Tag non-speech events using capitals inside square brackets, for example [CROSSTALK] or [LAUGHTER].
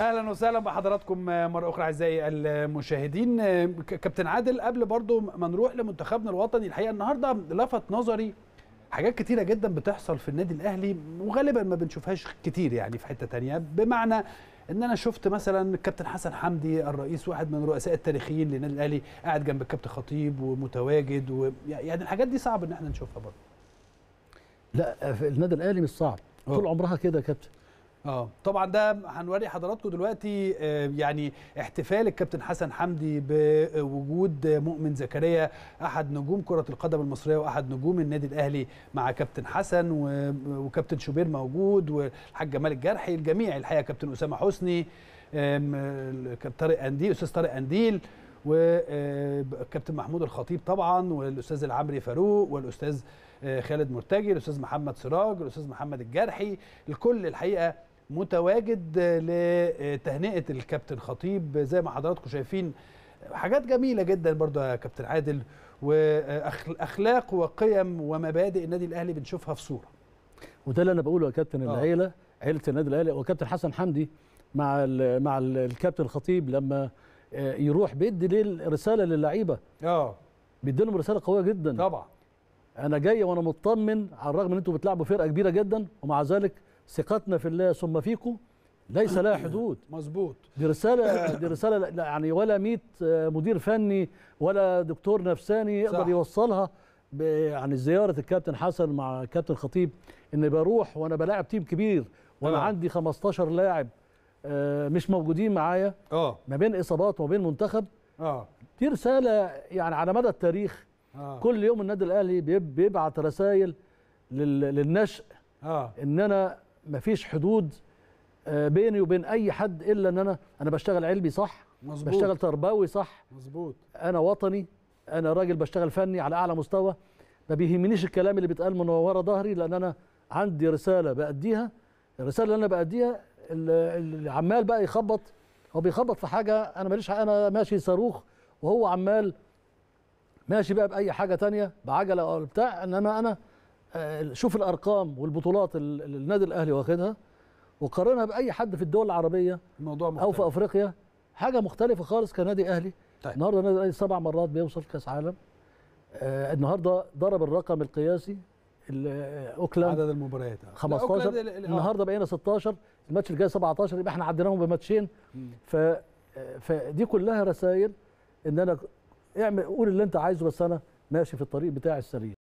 اهلا وسهلا بحضراتكم مره اخرى اعزائي المشاهدين كابتن عادل قبل برضو ما نروح لمنتخبنا الوطني الحقيقه النهارده لفت نظري حاجات كتيره جدا بتحصل في النادي الاهلي وغالبا ما بنشوفهاش كتير يعني في حته تانية بمعنى ان انا شفت مثلا الكابتن حسن حمدي الرئيس واحد من الرؤساء التاريخيين للنادي الاهلي قاعد جنب الكابتن خطيب ومتواجد و... يعني الحاجات دي صعب ان احنا نشوفها برضه لا في النادي الاهلي مش صعب طول عمرها كده يا كابتن اه طبعا ده هنوري حضراتكم دلوقتي آه، يعني احتفال الكابتن حسن حمدي بوجود مؤمن زكريا احد نجوم كره القدم المصريه واحد نجوم النادي الاهلي مع كابتن حسن وكابتن شوبير موجود والحاج جمال الجرحي الجميع الحقيقه كابتن اسامه حسني كابتن طارق انديل استاذ طارق انديل وكابتن آه، محمود الخطيب طبعا والاستاذ العمري فاروق والاستاذ آه، خالد مرتجي الاستاذ محمد سراج الاستاذ محمد الجرحي الكل الحقيقه متواجد لتهنئه الكابتن خطيب زي ما حضراتكم شايفين حاجات جميله جدا برضو يا كابتن عادل واخلاق وقيم ومبادئ النادي الاهلي بنشوفها في صوره وده اللي انا بقوله يا كابتن آه. العيله عيله النادي الاهلي وكابتن حسن حمدي مع الـ مع الـ الكابتن الخطيب لما آه، يروح بيدي ليه رساله للعيبه اه بيدي لهم رساله قويه جدا طبعا انا جاي وانا مطمن على الرغم ان انتوا بتلعبوا فرقه كبيره جدا ومع ذلك ثقتنا في الله ثم فيكم ليس لها [COUGHS] حدود مظبوط دي رساله دي [COUGHS] رساله يعني ولا 100 آه، مدير فني ولا دكتور نفساني يقدر صح. يوصلها يعني زياره الكابتن حسن مع الكابتن خطيب ان بروح وانا بلاعب تيم كبير وانا أوه. عندي 15 لاعب آه، مش موجودين معايا اه ما بين اصابات وما بين منتخب اه دي رساله يعني على مدى التاريخ أوه. كل يوم النادي الاهلي بيبعت رسائل للنشء اه ان انا مفيش حدود آه، بيني وبين اي حد الا ان انا انا بشتغل علمي صح مزبوط. بشتغل تربوي صح مظبوط انا وطني انا راجل بشتغل فني على اعلى مستوى ما بيهمنيش الكلام اللي بيتقال من ورا ظهري لان انا عندي رساله باديها الرساله اللي انا باديها اللي عمال بقى يخبط هو بيخبط في حاجه انا ماليش انا ماشي صاروخ وهو عمال ماشي بقى باي حاجه تانية بعجله او بتاع انما انا آه، شوف الارقام والبطولات اللي النادي الاهلي واخدها وقارنها باي حد في الدول العربيه الموضوع مختلف. او في افريقيا حاجه مختلفه خالص كنادي اهلي طيب. النهارده النادي الاهلي سبع مرات بيوصل كاس عالم آه النهارده ضرب الرقم القياسي آه، اوكلاند عدد المباريات 15 آه. النهارده بقينا 16 الماتش الجاي 17 يبقى احنا عديناهم بماتشين ف فدي كلها رسائل ان انا اعمل قول اللي انت عايزه بس انا ماشي في الطريق بتاعي السليم